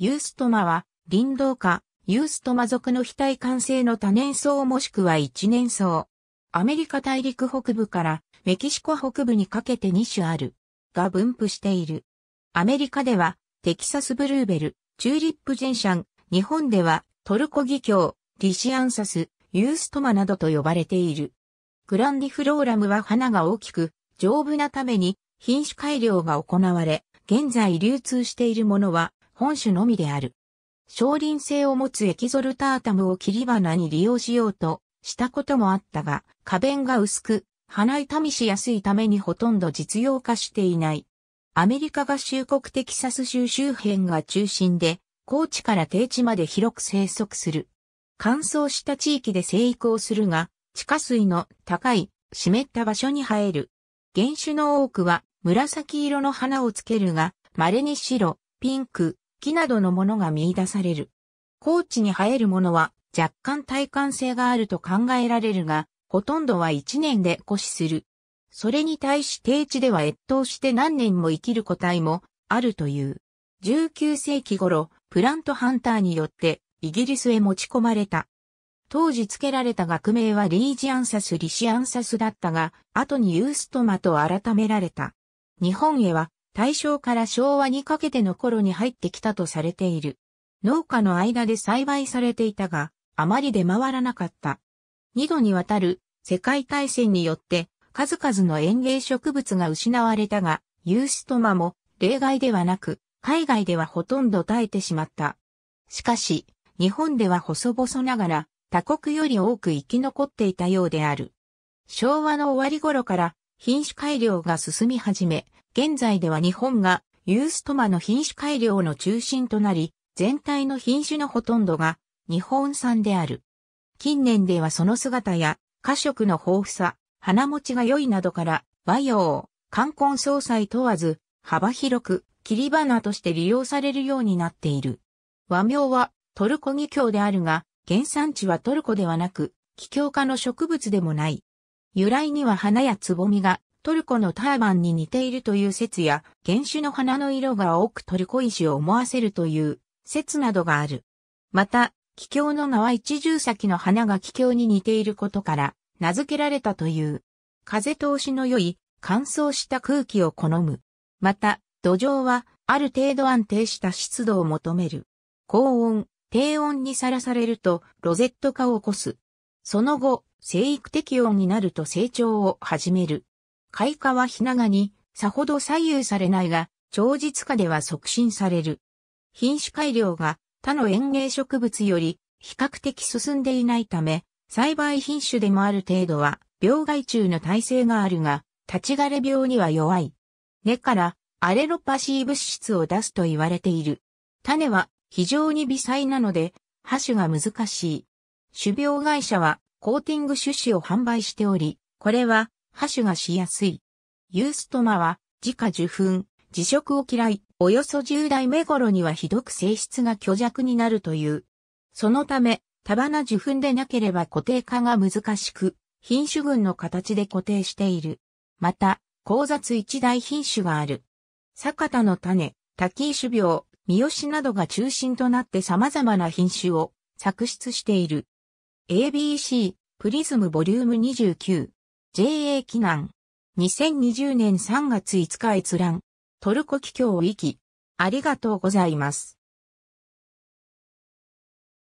ユーストマは、林道家、ユーストマ族の非対関性の多年草もしくは一年草。アメリカ大陸北部からメキシコ北部にかけて2種ある。が分布している。アメリカでは、テキサスブルーベル、チューリップジェンシャン、日本では、トルコギキョウ、リシアンサス、ユーストマなどと呼ばれている。グランディフローラムは花が大きく、丈夫なために品種改良が行われ、現在流通しているものは本種のみである。少林性を持つエキゾルタータムを切り花に利用しようとしたこともあったが、花弁が薄く、花痛みしやすいためにほとんど実用化していない。アメリカ合衆国テキサス州周辺が中心で、高地から低地まで広く生息する。乾燥した地域で生育をするが、地下水の高い湿った場所に生える。原種の多くは紫色の花をつけるが、稀に白、ピンク、木などのものが見出される。高地に生えるものは若干体感性があると考えられるが、ほとんどは一年で枯死する。それに対し低地では越冬して何年も生きる個体もあるという。19世紀頃、プラントハンターによってイギリスへ持ち込まれた。当時付けられた学名はリージアンサス・リシアンサスだったが、後にユーストマと改められた。日本へは大正から昭和にかけての頃に入ってきたとされている。農家の間で栽培されていたが、あまり出回らなかった。二度にわたる世界大戦によって数々の園芸植物が失われたが、ユーストマも例外ではなく、海外ではほとんど耐えてしまった。しかし、日本では細々ながら他国より多く生き残っていたようである。昭和の終わり頃から品種改良が進み始め、現在では日本がユーストマの品種改良の中心となり、全体の品種のほとんどが日本産である。近年ではその姿や花色の豊富さ、花持ちが良いなどから和洋、冠婚葬祭問わず幅広く切り花として利用されるようになっている。和名はトルコギキョウであるが、原産地はトルコではなく、気境化の植物でもない。由来には花やつぼみがトルコのターバンに似ているという説や、原種の花の色が多くトルコ石を思わせるという説などがある。また、気境の名は一重先の花が気境に似ていることから、名付けられたという。風通しの良い、乾燥した空気を好む。また、土壌は、ある程度安定した湿度を求める。高温、低温にさらされると、ロゼット化を起こす。その後、生育適温になると成長を始める。開花はひながに、さほど左右されないが、長日化では促進される。品種改良が他の園芸植物より比較的進んでいないため、栽培品種でもある程度は病害虫の耐性があるが、立ち枯れ病には弱い。根からアレロパシー物質を出すと言われている。種は非常に微細なので、破種が難しい。種苗会社はコーティング種子を販売しており、これは破手がしやすい。ユーストマは、自家受粉、自食を嫌い、およそ10代目頃にはひどく性質が虚弱になるという。そのため、バナ受粉でなければ固定化が難しく、品種群の形で固定している。また、交雑一大品種がある。坂田の種、滝種病、三好などが中心となって様々な品種を作出している。ABC、プリズムボリューム29。JA 機難。2020年3月5日閲覧。トルコ企業を行き、ありがとうございます。